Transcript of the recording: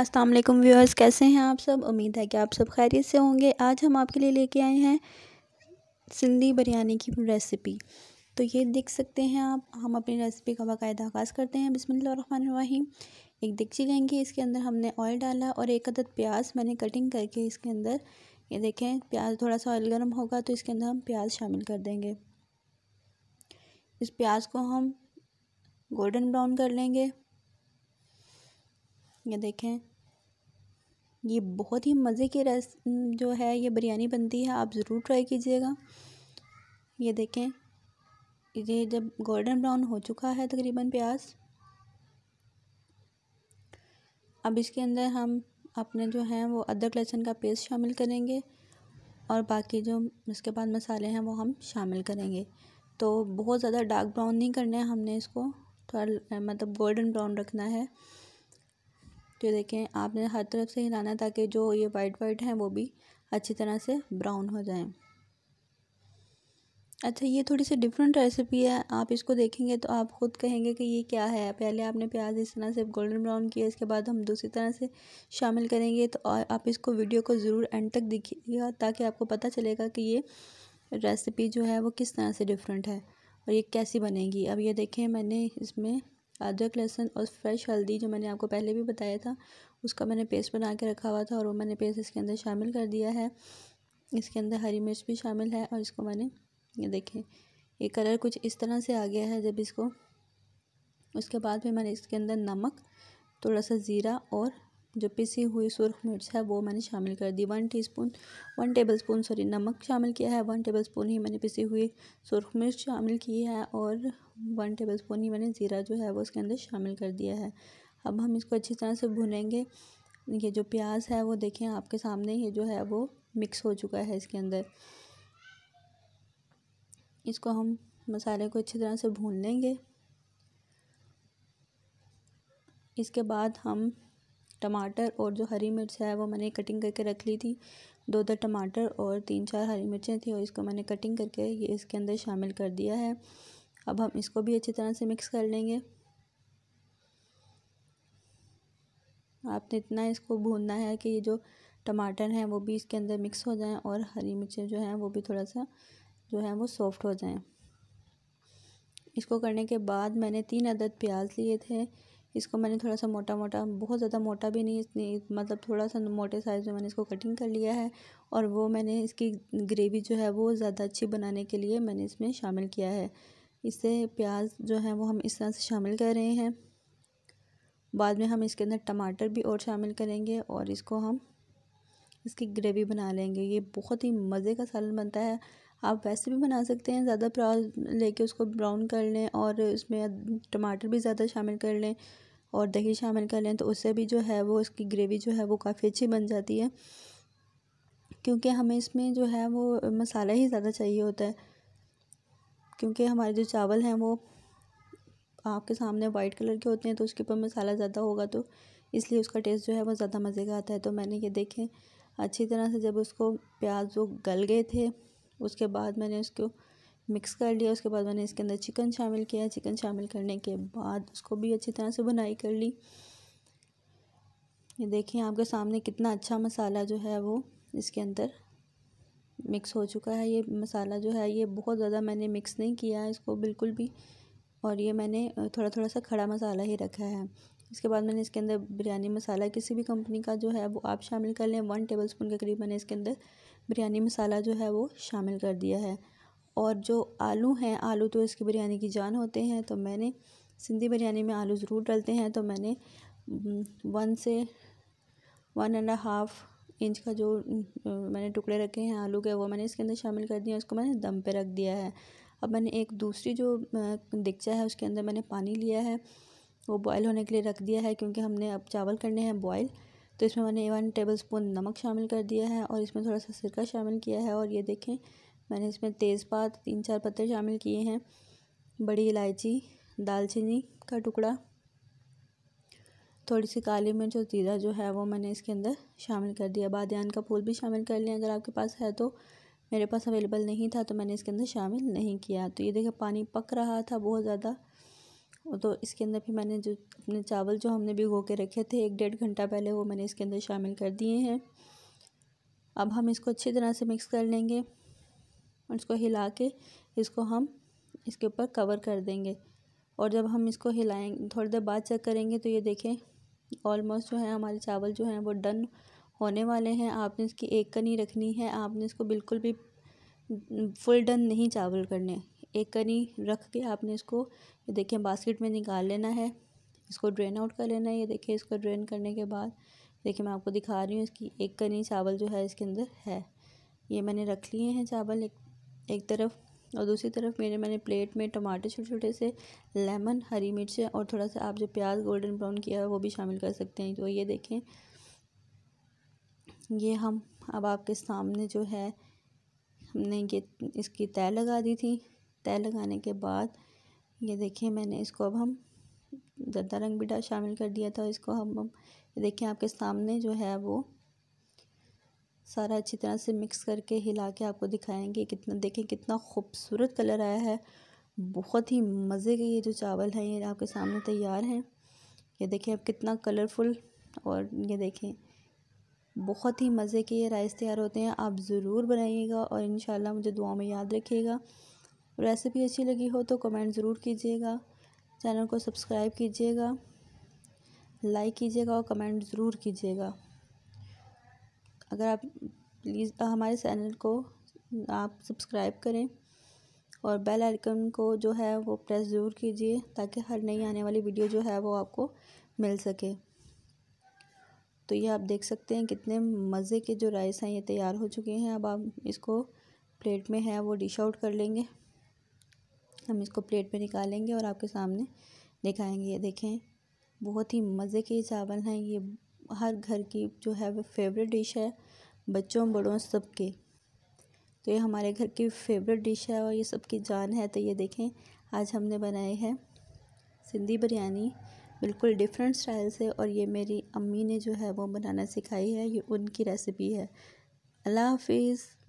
अस्सलाम वालेकुम व्यूअर्स कैसे हैं आप सब उम्मीद है कि आप सब खैरियत से होंगे आज हम आपके लिए लेके आए हैं सिंधी बिरयानी की रेसिपी तो ये देख सकते हैं आप हम अपनी रेसिपी का बाकायदा आगाज़ करते हैं बिसमीम एक दिक्ची लेंगे इसके अंदर हमने ऑयल डाला और एक अदद प्याज मैंने कटिंग करके इसके अंदर ये देखें प्याज थोड़ा सा ऑयल गर्म होगा तो इसके अंदर हम प्याज शामिल कर देंगे इस प्याज को हम गोल्डन ब्राउन कर लेंगे ये देखें ये बहुत ही मज़े की रेस जो है ये बिरयानी बनती है आप ज़रूर ट्राई कीजिएगा ये देखें ये जब गोल्डन ब्राउन हो चुका है तकरीबन प्याज अब इसके अंदर हम अपने जो हैं वो अदरक लहसुन का पेस्ट शामिल करेंगे और बाकी जो इसके बाद मसाले हैं वो हम शामिल करेंगे तो बहुत ज़्यादा डार्क ब्राउन नहीं करना है हमने इसको थोड़ा मतलब गोल्डन ब्राउन रखना है तो देखें आपने हर तरफ से हिलाना है ताकि जो ये वाइट वाइट हैं वो भी अच्छी तरह से ब्राउन हो जाएं अच्छा ये थोड़ी सी डिफरेंट रेसिपी है आप इसको देखेंगे तो आप ख़ुद कहेंगे कि ये क्या है पहले आपने प्याज इस तरह से गोल्डन ब्राउन किया इसके बाद हम दूसरी तरह से शामिल करेंगे तो आप इसको वीडियो को ज़रूर एंड तक देखिएगा ताकि आपको पता चलेगा कि ये रेसिपी जो है वो किस तरह से डिफरेंट है और ये कैसी बनेगी अब ये देखें मैंने इसमें अदरक लहसुन और फ्रेश हल्दी जो मैंने आपको पहले भी बताया था उसका मैंने पेस्ट बना के रखा हुआ था और वो मैंने पेस्ट इसके अंदर शामिल कर दिया है इसके अंदर हरी मिर्च भी शामिल है और इसको मैंने ये देखें ये कलर कुछ इस तरह से आ गया है जब इसको उसके बाद फिर मैंने इसके अंदर नमक थोड़ा सा ज़ीरा और जो पिसी हुई सुरख मिर्च है वो मैंने शामिल कर दी one teaspoon one tablespoon sorry नमक शामिल किया है वन टेबलस्पून ही मैंने पिसी हुई सुरख मिर्च शामिल की है और वन टेबलस्पून ही मैंने ज़ीरा जो है वो उसके अंदर शामिल कर दिया है अब हम इसको अच्छी तरह से भुनेंगे ये जो प्याज है वो देखें आपके सामने ये जो है वो मिक्स हो चुका है इसके अंदर इसको हम मसाले को अच्छी तरह से भून लेंगे इसके बाद हम टमाटर और जो हरी मिर्च है वो मैंने कटिंग करके रख ली थी दो दो टमाटर और तीन चार हरी मिर्चें थी और इसको मैंने कटिंग करके ये इसके अंदर शामिल कर दिया है अब हम इसको भी अच्छी तरह से मिक्स कर लेंगे आपने इतना इसको भूनना है कि ये जो टमाटर हैं वो भी इसके अंदर मिक्स हो जाएं और हरी मिर्चें जो हैं वो भी थोड़ा सा जो है वो सॉफ्ट हो जाएं इसको करने के बाद मैंने तीन अदद प्याज लिए थे इसको मैंने थोड़ा सा मोटा मोटा बहुत ज़्यादा मोटा भी नहीं मतलब थोड़ा सा मोटे साइज़ में मैंने इसको कटिंग कर लिया है और वो मैंने इसकी ग्रेवी जो है वो ज़्यादा अच्छी बनाने के लिए मैंने इसमें शामिल किया है इससे प्याज जो है वो हम इस तरह से शामिल कर रहे हैं बाद में हम इसके अंदर टमाटर भी और शामिल करेंगे और इसको हम इसकी ग्रेवी बना लेंगे ये बहुत ही मज़े का सालन बनता है आप वैसे भी बना सकते हैं ज़्यादा प्याज लेके उसको ब्राउन कर लें और उसमें टमाटर भी ज़्यादा शामिल कर लें और दही शामिल कर लें तो उससे भी जो है वो इसकी ग्रेवी जो है वो काफ़ी अच्छी बन जाती है क्योंकि हमें इसमें जो है वो मसाला ही ज़्यादा चाहिए होता है क्योंकि हमारे जो चावल हैं वो आपके सामने वाइट कलर के होते हैं तो उसके ऊपर मसाला ज़्यादा होगा तो इसलिए उसका टेस्ट जो है वो ज़्यादा मज़े का आता है तो मैंने ये देखें अच्छी तरह से जब उसको प्याज वो गल गए थे उसके बाद मैंने उसको मिक्स कर लिया उसके बाद मैंने इसके अंदर चिकन शामिल किया चिकन शामिल करने के बाद उसको भी अच्छी तरह से बुनाई कर ली ये देखिए आपके सामने कितना अच्छा मसाला जो है वो इसके अंदर मिक्स हो चुका है ये मसाला जो है ये बहुत ज़्यादा मैंने मिक्स नहीं किया है इसको बिल्कुल भी और ये मैंने थोड़ा थोड़ा सा खड़ा मसाला ही रखा है इसके बाद मैंने इसके अंदर बिरयानी मसाला किसी भी कंपनी का जो है वो आप शामिल कर लें वन टेबल स्पून के करीब मैंने इसके अंदर बिरयानी मसाला जो है वो शामिल कर दिया है और जो आलू हैं आलू तो इसकी बिरयानी की जान होते हैं तो मैंने सिंधी बिरयानी में आलू ज़रूर डलते हैं तो मैंने वन से वन एंड हाफ़ इंच का जो मैंने टुकड़े रखे हैं आलू के वो मैंने इसके अंदर शामिल कर दिया उसको मैंने दम पे रख दिया है अब मैंने एक दूसरी जो दिक्चा है उसके अंदर मैंने पानी लिया है वो बॉयल होने के लिए रख दिया है क्योंकि हमने अब चावल करने हैं बॉयल तो इसमें मैंने वन टेबल स्पून नमक शामिल कर दिया है और इसमें थोड़ा सा सिरका शामिल किया है और ये देखें मैंने इसमें तेज़पात तीन चार पत्ते शामिल किए हैं बड़ी इलायची दालचीनी का टुकड़ा थोड़ी सी काली मिर्च और जीरा जो है वो मैंने इसके अंदर शामिल कर दिया बादन का फूल भी शामिल कर लें अगर आपके पास है तो मेरे पास अवेलेबल नहीं था तो मैंने इसके अंदर शामिल नहीं किया तो ये देखें पानी पक रहा था बहुत ज़्यादा तो इसके अंदर भी मैंने जो अपने चावल जो हमने भिगो के रखे थे एक डेढ़ घंटा पहले वो मैंने इसके अंदर शामिल कर दिए हैं अब हम इसको अच्छी तरह से मिक्स कर लेंगे और इसको हिला के इसको हम इसके ऊपर कवर कर देंगे और जब हम इसको हिलाएँ थोड़ी देर बाद चेक करेंगे तो ये देखें ऑलमोस्ट जो है हमारे चावल जो हैं वो डन होने वाले हैं आपने इसकी एक कनी रखनी है आपने इसको बिल्कुल भी फुल डन नहीं चावल करने एक कनी रख के आपने इसको ये देखिए बास्केट में निकाल लेना है इसको ड्रेन आउट कर लेना है ये देखिए इसको ड्रेन करने के बाद देखिए मैं आपको दिखा रही हूँ इसकी एक कनी चावल जो है इसके अंदर है ये मैंने रख लिए हैं चावल एक एक तरफ और दूसरी तरफ मेरे मैंने प्लेट में टमाटर छोटे छोटे से लेमन हरी मिर्च और थोड़ा सा आप जो प्याज गोल्डन ब्राउन किया है वो भी शामिल कर सकते हैं तो ये देखें ये हम अब आपके सामने जो है हमने ये इसकी तय लगा दी थी तय लगाने के बाद ये देखिए मैंने इसको अब हम जर्दा रंग भी शामिल कर दिया था इसको हम ये देखिए आपके सामने जो है वो सारा अच्छी तरह से मिक्स करके हिला के आपको दिखाएंगे कितना देखें कितना खूबसूरत कलर आया है बहुत ही मज़े के ये जो चावल हैं ये आपके सामने तैयार हैं ये देखें अब कितना कलरफुल और ये देखें बहुत ही मज़े के ये राइस तैयार होते हैं आप ज़रूर बनाइएगा और इन मुझे दुआ में याद रखिएगा रेसिपी अच्छी लगी हो तो कमेंट ज़रूर कीजिएगा चैनल को सब्सक्राइब कीजिएगा लाइक कीजिएगा और कमेंट ज़रूर कीजिएगा अगर आप प्लीज़ हमारे चैनल को आप सब्सक्राइब करें और बेल आइकन को जो है वो प्रेस ज़रूर कीजिए ताकि हर नई आने वाली वीडियो जो है वो आपको मिल सके तो ये आप देख सकते हैं कितने मज़े के जो राइस हैं ये तैयार हो चुके हैं अब आप इसको प्लेट में है वो डिश आउट कर लेंगे हम इसको प्लेट पे निकालेंगे और आपके सामने दिखाएंगे ये देखें बहुत ही मज़े के चावल हैं ये हर घर की जो है वो फेवरेट डिश है बच्चों बड़ों सबके तो ये हमारे घर की फेवरेट डिश है और ये सबकी जान है तो ये देखें आज हमने बनाए हैं सिंधी बिरयानी बिल्कुल डिफरेंट स्टाइल से और ये मेरी अम्मी ने जो है वो बनाना सिखाई है ये उनकी रेसिपी है अल्लाह हाफिज़